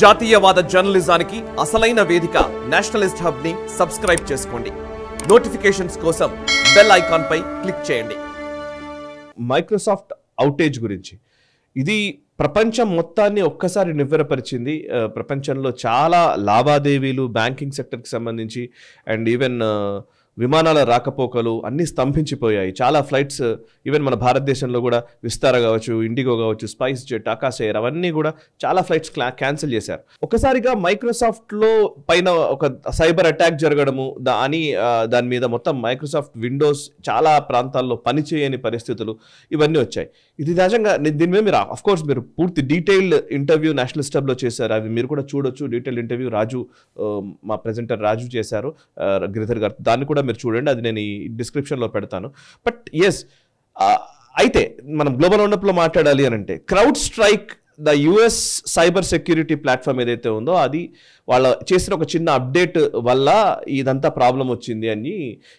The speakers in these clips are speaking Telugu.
జాతీయవాద జర్నలిజానికి అసలైన వేదిక నేషనలిస్ట్ హబ్ ని సబ్స్క్రైబ్ చేసుకోండి నోటిఫికేషన్స్ కోసం బెల్ ఐకాన్ పై క్లిక్ చేయండి మైక్రోసాఫ్ట్ అవుటేజ్ గురించి ఇది ప్రపంచం మొత్తాన్ని ఒక్కసారి నివ్వెరపరిచింది ప్రపంచంలో చాలా లావాదేవీలు బ్యాంకింగ్ సెక్టర్కి సంబంధించి అండ్ ఈవెన్ విమానాల రాకపోకలు అన్నీ స్తంభించిపోయాయి చాలా ఫ్లైట్స్ ఈవెన్ మన భారతదేశంలో కూడా విస్తార కావచ్చు ఇండిగో కావచ్చు స్పైస్ జెట్ ఆకాశ ఎయిర్ అవన్నీ కూడా చాలా ఫ్లైట్స్ క్యాన్సిల్ చేశారు ఒకసారిగా మైక్రోసాఫ్ట్లో పైన ఒక సైబర్ అటాక్ జరగడము దాని దాని మీద మొత్తం మైక్రోసాఫ్ట్ విండోస్ చాలా ప్రాంతాల్లో పనిచేయని పరిస్థితులు ఇవన్నీ వచ్చాయి ఇది నిజంగా దీని మీద మీరు ఆఫ్కోర్స్ మీరు పూర్తి డీటెయిల్డ్ ఇంటర్వ్యూ నేషనల్ స్టబ్లో చేశారు అవి మీరు కూడా చూడొచ్చు డీటెయిల్ ఇంటర్వ్యూ రాజు మా ప్రజెంటర్ రాజు చేశారు గిరిధర్ గారు దాన్ని కూడా మీరు చూడండి అది నేను ఈ డిస్క్రిప్షన్లో పెడతాను బట్ ఎస్ అయితే మనం గ్లోబల్ ఉన్నప్పుడు మాట్లాడాలి అని అంటే CrowdStrike the US cyber security platform ఏదైతే ఉందో అది వాళ్ళ చేసిన ఒక చిన్న అప్డేట్ వల్ల ఇదంతా ప్రాబ్లం వచ్చింది అని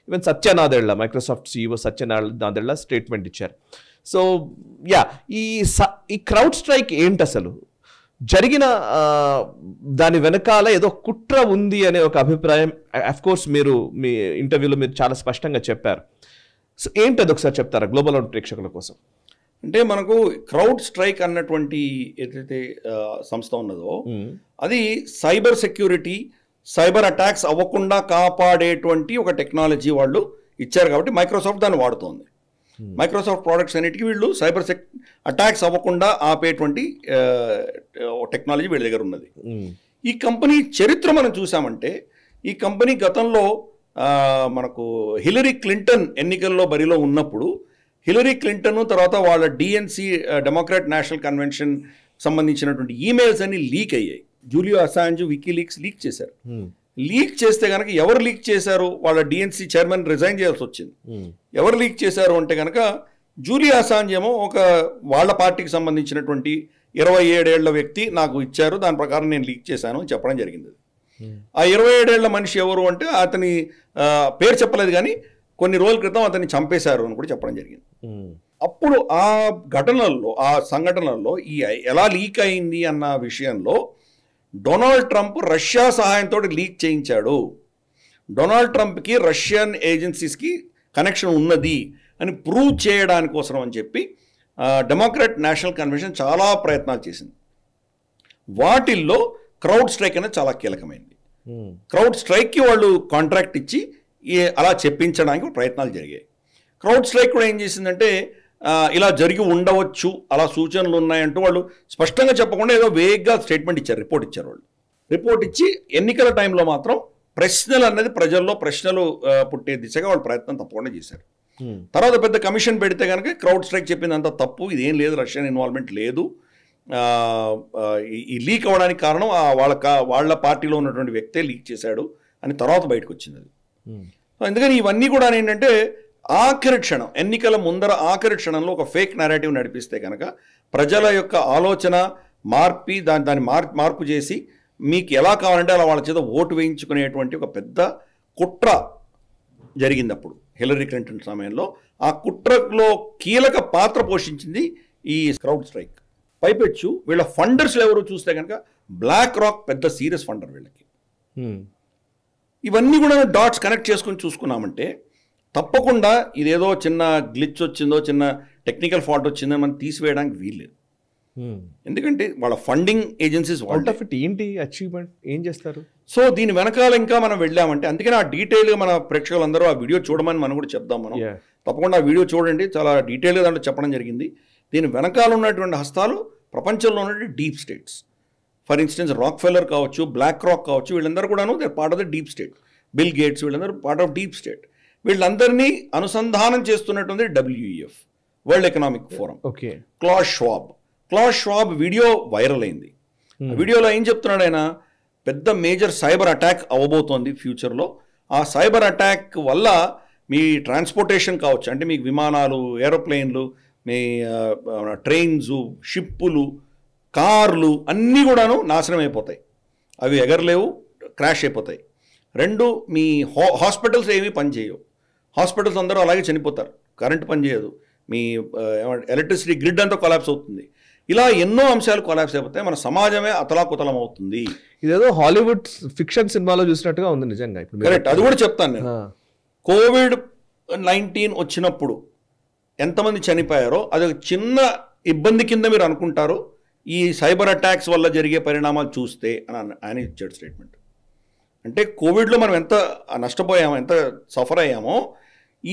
ఈవెన్ సత్యనాదెళ్ళ మైక్రోసాఫ్ట్ సిఇఓ సత్యనాదెళ్ళ స్టేట్మెంట్ ఇచ్చారు సో యా ఈ ఈ క్రౌడ్ స్ట్రైక్ ఏంటి అసలు జరిగిన దాని వెనకాల ఏదో కుట్ర ఉంది అనే ఒక అభిప్రాయం కోర్స్ మీరు మీ ఇంటర్వ్యూలో మీరు చాలా స్పష్టంగా చెప్పారు సో ఏంటది ఒకసారి చెప్తారా గ్లోబల్ అవుట్ ప్రేక్షకుల కోసం అంటే మనకు క్రౌడ్ స్ట్రైక్ అన్నటువంటి ఏదైతే సంస్థ ఉన్నదో అది సైబర్ సెక్యూరిటీ సైబర్ అటాక్స్ అవ్వకుండా కాపాడేటువంటి ఒక టెక్నాలజీ వాళ్ళు ఇచ్చారు కాబట్టి మైక్రోసాఫ్ట్ దాన్ని వాడుతోంది మైక్రోసాఫ్ట్ hmm. ప్రోడక్ట్స్ అన్నిటికీ వీళ్ళు సైబర్ సెక్ అటాక్స్ అవ్వకుండా ఆపేటువంటి టెక్నాలజీ వీళ్ళ దగ్గర ఉన్నది hmm. ఈ కంపెనీ చరిత్ర మనం చూసామంటే ఈ కంపెనీ గతంలో మనకు హిలరీ క్లింటన్ ఎన్నికల్లో బరిలో ఉన్నప్పుడు హిలరీ క్లింటన్ తర్వాత వాళ్ళ డిఎన్సి డెమోక్రాట్ నేషనల్ కన్వెన్షన్ సంబంధించినటువంటి ఈమెయిల్స్ అన్ని లీక్ అయ్యాయి జూలియో అసాంజ్ వికీలీక్స్ లీక్ చేశారు hmm. లీక్ చేస్తే కనుక ఎవరు లీక్ చేశారు వాళ్ళ డిఎన్సీ చైర్మన్ రిజైన్ చేయాల్సి వచ్చింది ఎవరు లీక్ చేశారు అంటే కనుక జూలియా అసాంజ్ ఏమో ఒక వాళ్ళ పార్టీకి సంబంధించినటువంటి ఇరవై ఏడేళ్ల వ్యక్తి నాకు ఇచ్చారు దాని ప్రకారం నేను లీక్ చేశాను అని చెప్పడం జరిగింది ఆ ఇరవై ఏడేళ్ల మనిషి ఎవరు అంటే అతని పేరు చెప్పలేదు కానీ కొన్ని రోజుల క్రితం అతన్ని చంపేశారు అని కూడా చెప్పడం జరిగింది అప్పుడు ఆ ఘటనల్లో ఆ సంఘటనల్లో ఈ ఎలా లీక్ అయింది అన్న విషయంలో డొనాల్డ్ ట్రంప్ రష్యా సహాయంతో లీక్ చేయించాడు డొనాల్డ్ ట్రంప్కి రష్యన్ ఏజెన్సీస్కి కనెక్షన్ ఉన్నది అని ప్రూవ్ చేయడానికి కోసం అని చెప్పి డెమోక్రాట్ నేషనల్ కన్వెన్షన్ చాలా ప్రయత్నాలు చేసింది వాటిల్లో క్రౌడ్ స్ట్రైక్ అనేది చాలా కీలకమైంది క్రౌడ్ స్ట్రైక్కి వాళ్ళు కాంట్రాక్ట్ ఇచ్చి అలా చెప్పించడానికి ప్రయత్నాలు జరిగాయి క్రౌడ్ స్ట్రైక్ కూడా ఏం చేసిందంటే ఇలా జరిగి ఉండవచ్చు అలా సూచనలు ఉన్నాయంటూ వాళ్ళు స్పష్టంగా చెప్పకుండా ఏదో వేగ్గా స్టేట్మెంట్ ఇచ్చారు రిపోర్ట్ ఇచ్చారు వాళ్ళు రిపోర్ట్ ఇచ్చి ఎన్నికల టైంలో మాత్రం ప్రశ్నలు అన్నది ప్రజల్లో ప్రశ్నలు పుట్టే దిశగా వాళ్ళు ప్రయత్నం తప్పకుండా చేశారు తర్వాత పెద్ద కమిషన్ పెడితే కనుక క్రౌడ్ స్ట్రైక్ చెప్పింది అంత తప్పు ఇదేం లేదు రష్యన్ ఇన్వాల్వ్మెంట్ లేదు ఈ లీక్ అవ్వడానికి కారణం వాళ్ళ వాళ్ళ పార్టీలో ఉన్నటువంటి వ్యక్తే లీక్ చేశాడు అని తర్వాత బయటకు వచ్చింది అది ఎందుకని ఇవన్నీ కూడా ఏంటంటే ఆఖరి క్షణం ఎన్నికల ముందర ఆఖరి క్షణంలో ఒక ఫేక్ నెరేటివ్ నడిపిస్తే కనుక ప్రజల యొక్క ఆలోచన మార్పి దాని దాన్ని మార్ మార్పు చేసి మీకు ఎలా కావాలంటే అలా వాళ్ళ చేత ఓటు వేయించుకునేటువంటి ఒక పెద్ద కుట్ర జరిగింది అప్పుడు హిలరీ క్లింటన్ సమయంలో ఆ కుట్రలో కీలక పాత్ర పోషించింది ఈ క్రౌడ్ స్ట్రైక్ పైపెచ్చు వీళ్ళ ఫండర్స్లు ఎవరు చూస్తే కనుక బ్లాక్ రాక్ పెద్ద సీరియస్ ఫండర్ వీళ్ళకి ఇవన్నీ కూడా డాట్స్ కనెక్ట్ చేసుకుని చూసుకున్నామంటే తప్పకుండా ఇదేదో చిన్న గ్లిచ్ వచ్చిందో చిన్న టెక్నికల్ ఫాల్ట్ వచ్చిందో మనం తీసివేయడానికి వీల్లేదు hmm. ఎందుకంటే వాళ్ళ funding agencies out of it ఏంటి అచీవ్మెంట్ ఏం చేస్తారు సో దీని వెనకాల ఇంకా మనం వెళ్ళామంటే అందుకని ఆ డీటెయిల్గా మన ప్రేక్షకులందరూ ఆ వీడియో చూడమని మనం కూడా చెప్దాం మనం తప్పకుండా ఆ వీడియో చూడండి చాలా డీటెయిల్గా దాంట్లో చెప్పడం జరిగింది దీని వెనకాల ఉన్నటువంటి హస్తాలు ప్రపంచంలో ఉన్నటువంటి deep states for instance Rockefeller కావచ్చు బ్లాక్ రాక్ కావచ్చు వీళ్ళందరూ కూడాను they part of the deep state Bill Gates వీళ్ళందరూ పార్ట్ ఆఫ్ డీప్ స్టేట్ వీళ్ళందరినీ అనుసంధానం చేస్తున్నటువంటి WEF world economic forum okay Klaus Schwab Klaus Schwab video viral అయింది వీడియోలో ఏం చెప్తున్నాడు ఆయన పెద్ద మేజర్ సైబర్ అటాక్ అవ్వబోతోంది ఫ్యూచర్లో ఆ సైబర్ అటాక్ వల్ల మీ ట్రాన్స్పోర్టేషన్ కావచ్చు అంటే మీకు విమానాలు ఏరోప్లేన్లు మీ ట్రైన్స్ షిప్పులు కార్లు అన్నీ కూడాను నాశనం అయిపోతాయి అవి ఎగరలేవు క్రాష్ అయిపోతాయి రెండు మీ హాస్పిటల్స్ ఏమీ పనిచేయవు హాస్పిటల్స్ అందరూ అలాగే చనిపోతారు కరెంట్ పనిచేయదు మీ ఎలక్ట్రిసిటీ గ్రిడ్ అంతా కొలాప్స్ అవుతుంది ఇలా ఎన్నో అంశాలు కొలాప్స్ అయిపోతాయి మన సమాజమే అతలాకుతలం అవుతుంది ఇదేదో హాలీవుడ్ ఫిక్షన్ సినిమాలో చూసినట్టుగా ఉంది నిజంగా కరెక్ట్ అది కూడా చెప్తాను నేను కోవిడ్ నైన్టీన్ వచ్చినప్పుడు ఎంతమంది చనిపోయారో అది ఒక చిన్న ఇబ్బంది కింద మీరు అనుకుంటారు ఈ సైబర్ అటాక్స్ వల్ల జరిగే పరిణామాలు చూస్తే అని ఆయన ఇచ్చాడు స్టేట్మెంట్ అంటే కోవిడ్లో మనం ఎంత నష్టపోయామో ఎంత సఫర్ అయ్యామో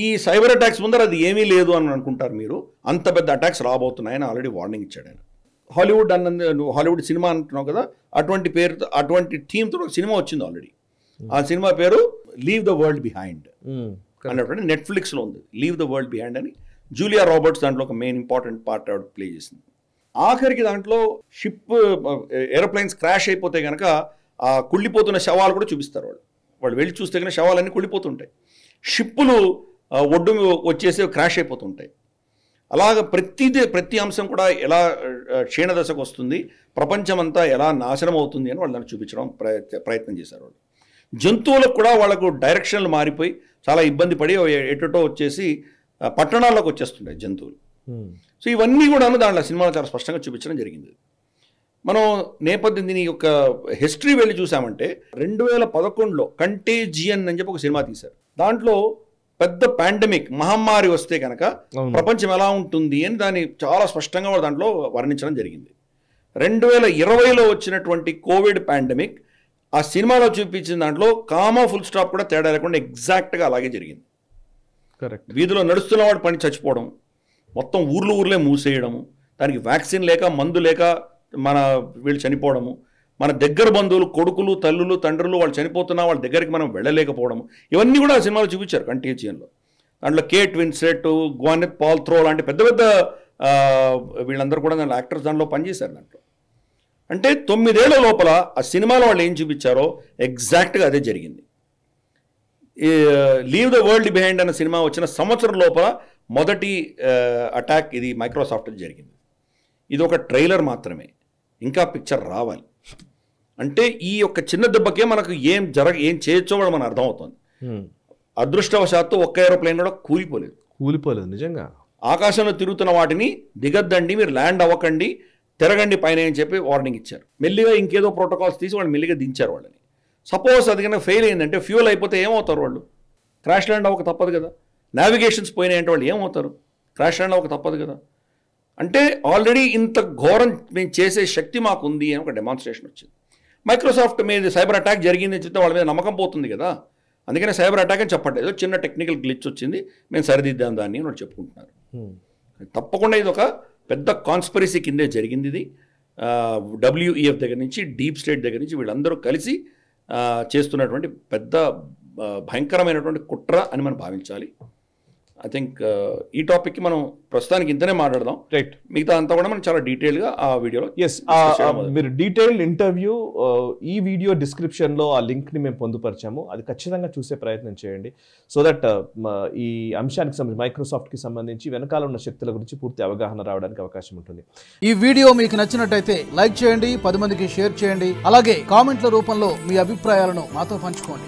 ఈ సైబర్ అటాక్స్ ముందర అది ఏమీ లేదు అని అనుకుంటారు మీరు అంత పెద్ద అటాక్స్ రాబోతున్నాయని ఆల్రెడీ వార్నింగ్ ఇచ్చాడు ఆయన హాలీవుడ్ అన్న నువ్వు హాలీవుడ్ సినిమా అంటున్నావు కదా అటువంటి పేరుతో అటువంటి థీమ్తో ఒక సినిమా వచ్చింది ఆల్రెడీ ఆ సినిమా పేరు లీవ్ ద వరల్డ్ బిహైండ్ అన్నటువంటి నెట్ఫ్లిక్స్లో ఉంది లీవ్ ద వరల్డ్ బిహైండ్ అని జూలియా రాబర్ట్స్ దాంట్లో ఒక మెయిన్ ఇంపార్టెంట్ పార్ట్ ఆవిడ ప్లే చేసింది ఆఖరికి దాంట్లో షిప్ ఏరోప్లైన్స్ క్రాష్ అయిపోతే కనుక ఆ కుళ్ళిపోతున్న శవాలు కూడా చూపిస్తారు వాళ్ళు వాళ్ళు వెళ్ళి చూస్తే కానీ శవాలన్నీ కుళ్ళిపోతుంటాయి షిప్పులు ఒడ్డు వచ్చేసి క్రాష్ అయిపోతుంటాయి అలాగ ప్రతిదే ప్రతి అంశం కూడా ఎలా క్షీణదశకు వస్తుంది ప్రపంచమంతా ఎలా నాశనం అవుతుంది అని వాళ్ళు దాన్ని చూపించడం ప్రయత్నం చేశారు వాళ్ళు జంతువులకు కూడా వాళ్ళకు డైరెక్షన్లు మారిపోయి చాలా ఇబ్బంది పడి ఎటుటో వచ్చేసి పట్టణాల్లోకి వచ్చేస్తుంటాయి జంతువులు సో ఇవన్నీ కూడా దాంట్లో సినిమాలో చాలా స్పష్టంగా చూపించడం జరిగింది మనం నేపథ్యం దీని యొక్క హిస్టరీ వెళ్ళి చూసామంటే రెండు వేల పదకొండులో కంటే జియన్ అని చెప్పి ఒక సినిమా తీశారు దాంట్లో పెద్ద పాండమిక్ మహమ్మారి వస్తే కనుక ప్రపంచం ఎలా ఉంటుంది అని దాన్ని చాలా స్పష్టంగా దాంట్లో వర్ణించడం జరిగింది రెండు వేల ఇరవైలో వచ్చినటువంటి కోవిడ్ పాండమిక్ ఆ సినిమాలో చూపించిన దాంట్లో కామా ఫుల్ స్టాప్ కూడా తేడా లేకుండా ఎగ్జాక్ట్గా అలాగే జరిగింది కరెక్ట్ వీధిలో నడుస్తున్న వాడు పని చచ్చిపోవడం మొత్తం ఊర్లు ఊర్లే మూసేయడము దానికి వ్యాక్సిన్ లేక మందు లేక మన వీళ్ళు చనిపోవడము మన దగ్గర బంధువులు కొడుకులు తల్లులు తండ్రులు వాళ్ళు చనిపోతున్నా వాళ్ళ దగ్గరికి మనం వెళ్ళలేకపోవడము ఇవన్నీ కూడా ఆ సినిమాలో చూపించారు కంటీజియన్లో దాంట్లో కేట్ విన్సెట్ గ్వానెత్ పాల్త్రో లాంటి పెద్ద పెద్ద వీళ్ళందరూ కూడా దాంట్లో యాక్టర్స్ దాంట్లో పనిచేశారు దాంట్లో అంటే తొమ్మిదేళ్ల లోపల ఆ సినిమాలో వాళ్ళు ఏం చూపించారో ఎగ్జాక్ట్గా అదే జరిగింది లీవ్ ద వరల్డ్ బిహైండ్ అన్న సినిమా వచ్చిన సంవత్సరం లోపల మొదటి అటాక్ ఇది మైక్రోసాఫ్ట్ జరిగింది ఇది ఒక ట్రైలర్ మాత్రమే ఇంకా పిక్చర్ రావాలి అంటే ఈ యొక్క చిన్న దెబ్బకే మనకు ఏం జరగ ఏం చేయొచ్చో కూడా మనకు అర్థమవుతుంది అదృష్టవశాత్తు ఒక్క ఏరోప్లేన్ కూడా కూలిపోలేదు కూలిపోలేదు నిజంగా ఆకాశంలో తిరుగుతున్న వాటిని దిగద్దండి మీరు ల్యాండ్ అవ్వకండి తిరగండి పైన అని చెప్పి వార్నింగ్ ఇచ్చారు మెల్లిగా ఇంకేదో ప్రోటోకాల్స్ తీసి వాళ్ళు మెల్లిగా దించారు వాళ్ళని సపోజ్ అది కనుక ఫెయిల్ అయిందంటే ఫ్యూల్ అయిపోతే ఏమవుతారు వాళ్ళు క్రాష్ ల్యాండ్ అవ్వక తప్పదు కదా నావిగేషన్స్ పోయినాయంటే వాళ్ళు ఏమవుతారు క్రాష్ ల్యాండ్ అవ్వక తప్పదు కదా అంటే ఆల్రెడీ ఇంత ఘోరం మేము చేసే శక్తి మాకు ఉంది అని ఒక డెమాన్స్ట్రేషన్ వచ్చింది మైక్రోసాఫ్ట్ మీద సైబర్ అటాక్ జరిగింది చెప్తే వాళ్ళ మీద నమ్మకం పోతుంది కదా అందుకనే సైబర్ అటాక్ అని చెప్పట్లేదు చిన్న టెక్నికల్ గ్లిచ్ వచ్చింది మేము సరిదిద్దాం దాన్ని అని వాళ్ళు చెప్పుకుంటున్నారు తప్పకుండా ఇది ఒక పెద్ద కాన్స్పరసీ కిందే జరిగింది ఇది డబ్ల్యూఈఎఫ్ e దగ్గర నుంచి డీప్ స్టేట్ దగ్గర నుంచి వీళ్ళందరూ కలిసి చేస్తున్నటువంటి పెద్ద భయంకరమైనటువంటి కుట్ర అని మనం భావించాలి ఐ థింక్ uh, ఈ టాపిక్కి మనం ప్రస్తుతానికి ఇంతనే మాట్లాడదాం రైట్ మిగతా అంతా కూడా మనం చాలా డీటెయిల్గా ఆ వీడియోలో ఎస్ మీరు డీటెయిల్డ్ ఇంటర్వ్యూ ఈ వీడియో డిస్క్రిప్షన్లో ఆ లింక్ని మేము పొందుపరిచాము అది ఖచ్చితంగా చూసే ప్రయత్నం చేయండి సో దట్ uh, ఈ అంశానికి సంబంధించి మైక్రోసాఫ్ట్కి సంబంధించి వెనకాల ఉన్న శక్తుల గురించి పూర్తి అవగాహన రావడానికి అవకాశం ఉంటుంది ఈ వీడియో మీకు నచ్చినట్టయితే లైక్ చేయండి పది మందికి షేర్ చేయండి అలాగే కామెంట్ల రూపంలో మీ అభిప్రాయాలను మాతో పంచుకోండి